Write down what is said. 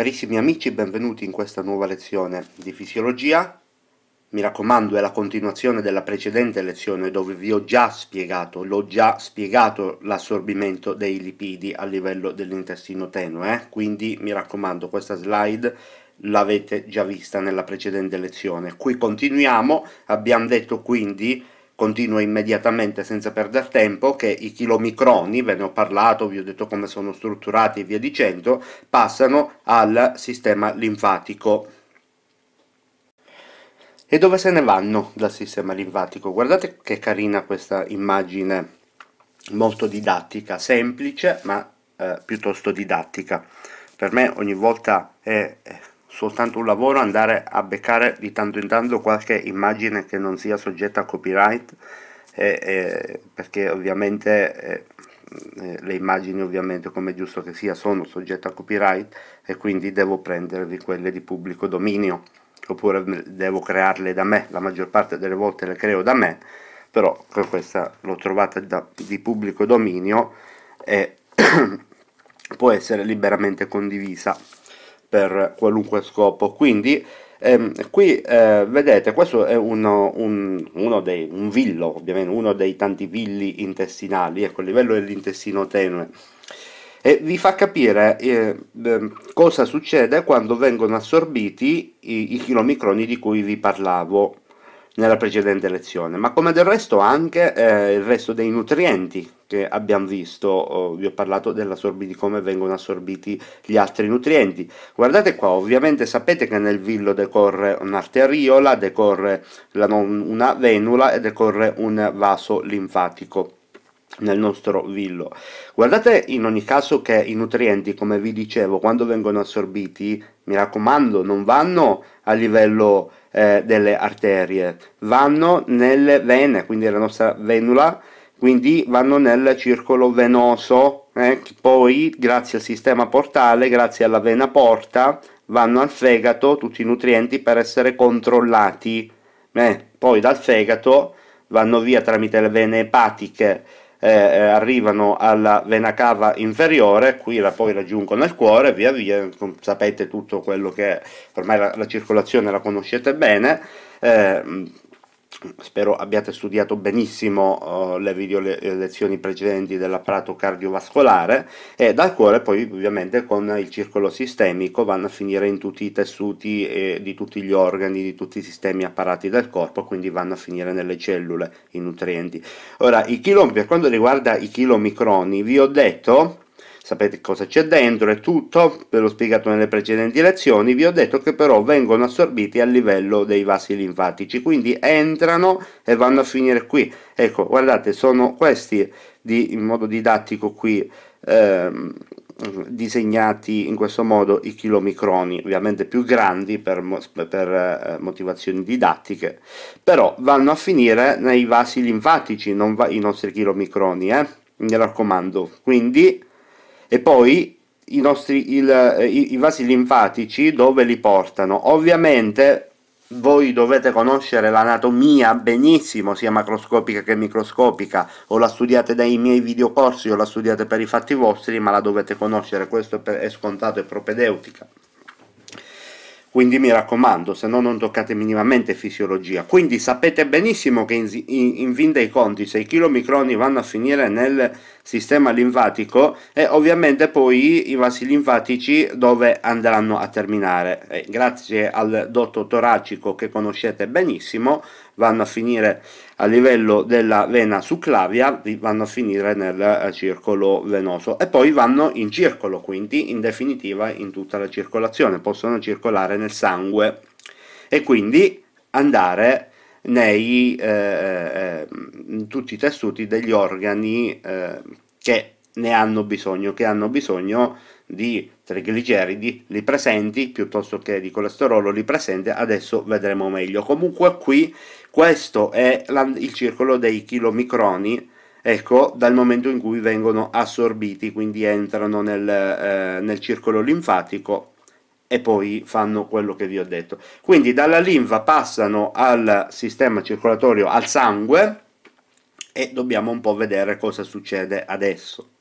Carissimi amici, benvenuti in questa nuova lezione di fisiologia. Mi raccomando, è la continuazione della precedente lezione dove vi ho già spiegato, l'ho già spiegato l'assorbimento dei lipidi a livello dell'intestino tenue, eh? quindi mi raccomando, questa slide l'avete già vista nella precedente lezione. Qui continuiamo, abbiamo detto quindi Continuo immediatamente senza perdere tempo che i chilomicroni, ve ne ho parlato, vi ho detto come sono strutturati e via dicendo, passano al sistema linfatico. E dove se ne vanno dal sistema linfatico? Guardate che carina questa immagine, molto didattica, semplice ma eh, piuttosto didattica. Per me ogni volta è eh, soltanto un lavoro andare a beccare di tanto in tanto qualche immagine che non sia soggetta a copyright eh, eh, perché ovviamente eh, eh, le immagini ovviamente come è giusto che sia sono soggette a copyright e quindi devo prendervi quelle di pubblico dominio oppure devo crearle da me la maggior parte delle volte le creo da me però questa l'ho trovata da, di pubblico dominio e può essere liberamente condivisa per qualunque scopo quindi ehm, qui eh, vedete questo è uno, un, uno dei, un villo ovviamente uno dei tanti villi intestinali ecco il livello dell'intestino tenue e vi fa capire eh, ehm, cosa succede quando vengono assorbiti i, i chilomicroni di cui vi parlavo nella precedente lezione, ma come del resto anche eh, il resto dei nutrienti che abbiamo visto, oh, vi ho parlato di come vengono assorbiti gli altri nutrienti. Guardate qua, ovviamente sapete che nel villo decorre un'arteriola, decorre la, una venula e decorre un vaso linfatico nel nostro villo. Guardate in ogni caso che i nutrienti, come vi dicevo, quando vengono assorbiti, mi raccomando, non vanno a livello eh, delle arterie, vanno nelle vene, quindi la nostra venula, quindi vanno nel circolo venoso, eh, poi grazie al sistema portale, grazie alla vena porta, vanno al fegato tutti i nutrienti per essere controllati, eh, poi dal fegato vanno via tramite le vene epatiche eh, eh, arrivano alla vena cava inferiore, qui la, poi raggiungono il cuore, via via, sapete tutto quello che ormai la, la circolazione la conoscete bene, eh, spero abbiate studiato benissimo uh, le video le lezioni precedenti dell'apparato cardiovascolare e dal cuore poi ovviamente con il circolo sistemico vanno a finire in tutti i tessuti eh, di tutti gli organi, di tutti i sistemi apparati del corpo, quindi vanno a finire nelle cellule i nutrienti. Ora, i chilo, per quanto riguarda i chilomicroni, vi ho detto sapete cosa c'è dentro è tutto, ve l'ho spiegato nelle precedenti lezioni, vi ho detto che però vengono assorbiti a livello dei vasi linfatici, quindi entrano e vanno a finire qui. Ecco, guardate, sono questi di, in modo didattico qui ehm, disegnati in questo modo i chilomicroni, ovviamente più grandi per, per, eh, motivazioni didattiche, però vanno a finire nei vasi linfatici, non va, i nostri chilomicroni, eh? mi raccomando. Quindi e poi i nostri il, eh, i, i vasi linfatici dove li portano ovviamente voi dovete conoscere l'anatomia benissimo, sia macroscopica che microscopica, o la studiate dai miei videocorsi o la studiate per i fatti vostri, ma la dovete conoscere, questo è scontato è propedeutica. Quindi mi raccomando, se no non toccate minimamente fisiologia. Quindi sapete benissimo che in, in, in fin dei conti, se i chilomicroni vanno a finire nel sistema linfatico e ovviamente poi i vasi linfatici dove andranno a terminare. E grazie al dotto toracico che conoscete benissimo vanno a finire a livello della vena succlavia, vanno a finire nel eh, circolo venoso e poi vanno in circolo, quindi in definitiva in tutta la circolazione, possono circolare nel sangue e quindi andare nei, eh, eh, in tutti i tessuti degli organi eh, che ne hanno bisogno, che hanno bisogno di trigliceridi, li presenti piuttosto che di colesterolo, li presenti, adesso vedremo meglio. Comunque qui questo è la, il circolo dei chilomicroni, ecco, dal momento in cui vengono assorbiti, quindi entrano nel, eh, nel circolo linfatico e poi fanno quello che vi ho detto. Quindi dalla linfa passano al sistema circolatorio, al sangue, e dobbiamo un po' vedere cosa succede adesso.